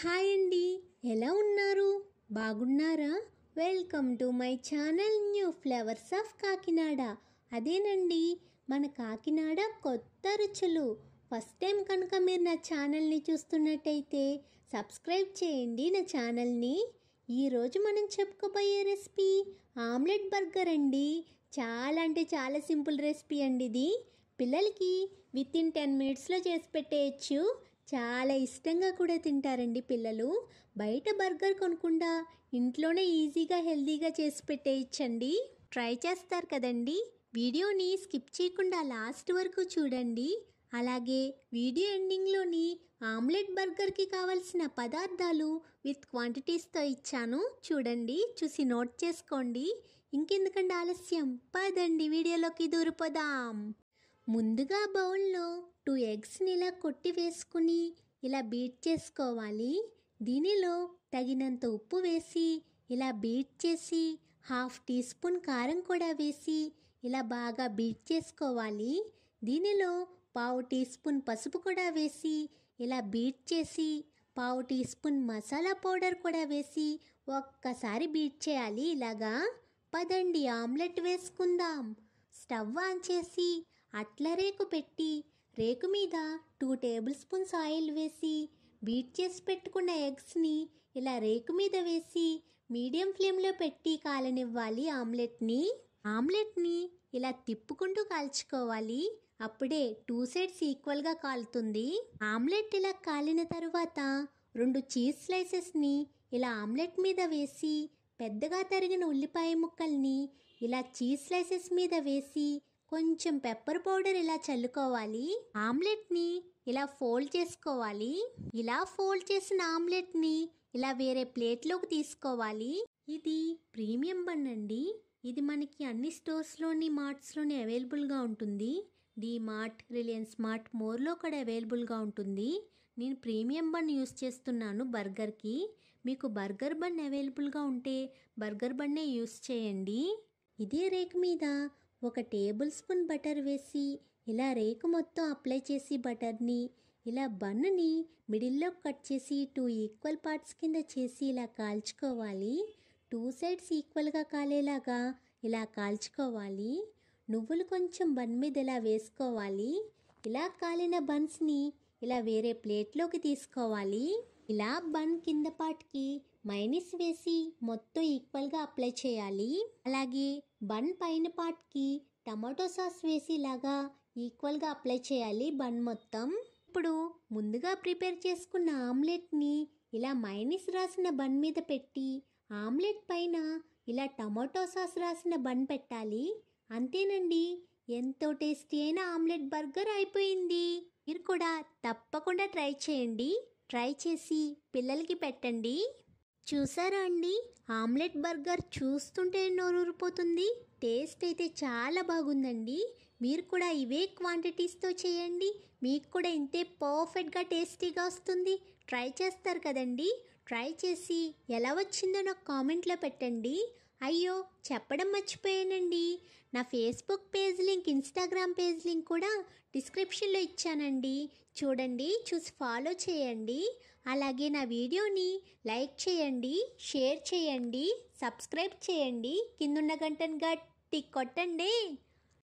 hi అండి ఎలా ఉన్నారు బాగున్నారా welcome to my channel new flowers of Kakinada అదేనండి మన కాకినాడ కొత్త రుచులు ఫస్ట్ టైం కనుక మీరు నా ఛానల్ని చూస్తున్నట్టయితే సబ్స్క్రైబ్ చేయండి నా ఛానల్ని ఈరోజు మనం చెప్పుకోబోయే రెసిపీ ఆమ్లెట్ బర్గర్ అండి చాలా అంటే చాలా సింపుల్ రెసిపీ అండి ఇది పిల్లలకి విత్ ఇన్ టెన్ మినిట్స్లో చేసి పెట్టేయచ్చు చాలా ఇష్టంగా కూడా తింటారండి పిల్లలు బయట బర్గర్ కొనకుండా ఇంట్లోనే ఈజీగా హెల్దీగా చేసి పెట్టేయచ్చండి ట్రై చేస్తారు కదండి వీడియోని స్కిప్ చేయకుండా లాస్ట్ వరకు చూడండి అలాగే వీడియో ఎండింగ్లోని ఆమ్లెట్ బర్గర్కి కావలసిన పదార్థాలు విత్ క్వాంటిటీస్తో ఇచ్చాను చూడండి చూసి నోట్ చేసుకోండి ఇంకెందుకంటే ఆలస్యం పదండి వీడియోలోకి దూరిపోదాం ముందుగా బౌల్లో టూ ఎగ్స్ని ఇలా కొట్టి వేసుకుని ఇలా బీట్ చేసుకోవాలి దీనిలో తగినంత ఉప్పు వేసి ఇలా బీట్ చేసి హాఫ్ టీ స్పూన్ కారం కూడా వేసి ఇలా బాగా బీట్ చేసుకోవాలి దీనిలో పావు టీ స్పూన్ పసుపు కూడా వేసి ఇలా బీట్ చేసి పావు టీ స్పూన్ మసాలా పౌడర్ కూడా వేసి ఒక్కసారి బీట్ చేయాలి ఇలాగా పదండి ఆమ్లెట్ వేసుకుందాం స్టవ్ ఆన్ చేసి అట్ల రేకు పెట్టి రేకు మీద టూ టేబుల్ స్పూన్స్ ఆయిల్ వేసి బీట్ చేసి పెట్టుకున్న ఎగ్స్ని ఇలా రేకు మీద వేసి మీడియం ఫ్లేమ్లో పెట్టి కాలనివ్వాలి ఆమ్లెట్ని ఆమ్లెట్ని ఇలా తిప్పుకుంటూ కాల్చుకోవాలి అప్పుడే టూ సైడ్స్ ఈక్వల్గా కాలుతుంది ఆమ్లెట్ ఇలా కాలిన తరువాత రెండు చీజ్ స్లైసెస్ని ఇలా ఆమ్లెట్ మీద వేసి పెద్దగా తరిగిన ఉల్లిపాయ ముక్కల్ని ఇలా చీజ్ స్లైసెస్ మీద వేసి కొంచెం పెప్పర్ పౌడర్ ఇలా చల్లుకోవాలి ఆమ్లెట్ని ఇలా ఫోల్డ్ చేసుకోవాలి ఇలా ఫోల్డ్ చేసిన ఆమ్లెట్ని ఇలా వేరే ప్లేట్లోకి తీసుకోవాలి ఇది ప్రీమియం బన్ అండి ఇది మనకి అన్ని స్టోర్స్లోని మార్ట్స్లోని అవైలబుల్గా ఉంటుంది మార్ట్ రిలయన్స్ మార్ట్ మోర్లో కూడా అవైలబుల్గా ఉంటుంది నేను ప్రీమియం బన్ యూస్ చేస్తున్నాను బర్గర్కి మీకు బర్గర్ బన్ అవైలబుల్గా ఉంటే బర్గర్ బన్నే యూస్ చేయండి ఇదే రేక్ మీద ఒక టేబుల్ స్పూన్ బటర్ వేసి ఇలా రేకు మొత్తం అప్లై చేసి బటర్ని ఇలా బన్నుని మిడిల్లో కట్ చేసి టూ ఈక్వల్ పార్ట్స్ కింద చేసి ఇలా కాల్చుకోవాలి టూ సైడ్స్ ఈక్వల్గా కాలేలాగా ఇలా కాల్చుకోవాలి నువ్వులు కొంచెం బన్ మీద ఇలా వేసుకోవాలి ఇలా కాలిన బన్స్ని ఇలా వేరే ప్లేట్లోకి తీసుకోవాలి ఇలా బన్ కింద పార్ట్కి మైనస్ వేసి మొత్తం ఈక్వల్గా అప్లై చేయాలి అలాగే బన్ పైన పార్ట్కి టమాటో సాస్ వేసేలాగా ఈక్వల్గా అప్లై చేయాలి బన్ మొత్తం ఇప్పుడు ముందుగా ప్రిపేర్ చేసుకున్న ఆమ్లెట్ని ఇలా మైనస్ రాసిన బన్ మీద పెట్టి ఆమ్లెట్ పైన ఇలా టమాటో సాస్ రాసిన బన్ పెట్టాలి అంతేనండి ఎంతో టేస్టీ అయిన ఆమ్లెట్ బర్గర్ అయిపోయింది మీరు కూడా తప్పకుండా ట్రై చేయండి ట్రై చేసి పిల్లలకి పెట్టండి చూసారా అండి ఆమ్లెట్ బర్గర్ చూస్తుంటే నోరూరిపోతుంది టేస్ట్ అయితే చాలా బాగుందండి మీరు కూడా ఇవే క్వాంటిటీస్తో చేయండి మీకు కూడా ఇంతే పర్ఫెక్ట్గా టేస్టీగా వస్తుంది ట్రై చేస్తారు కదండి ట్రై చేసి ఎలా వచ్చిందో నాకు కామెంట్లో పెట్టండి అయ్యో చెప్పడం మర్చిపోయానండి నా Facebook page link Instagram page link కూడా డిస్క్రిప్షన్లో ఇచ్చానండి చూడండి చూసి ఫాలో చేయండి అలాగే నా వీడియోని లైక్ చేయండి షేర్ చేయండి సబ్స్క్రైబ్ చేయండి కిందున్న గంటను గట్టి కొట్టండి